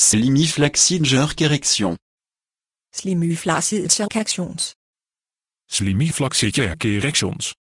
Slimiflaxidjerkerrection. Jerk erections.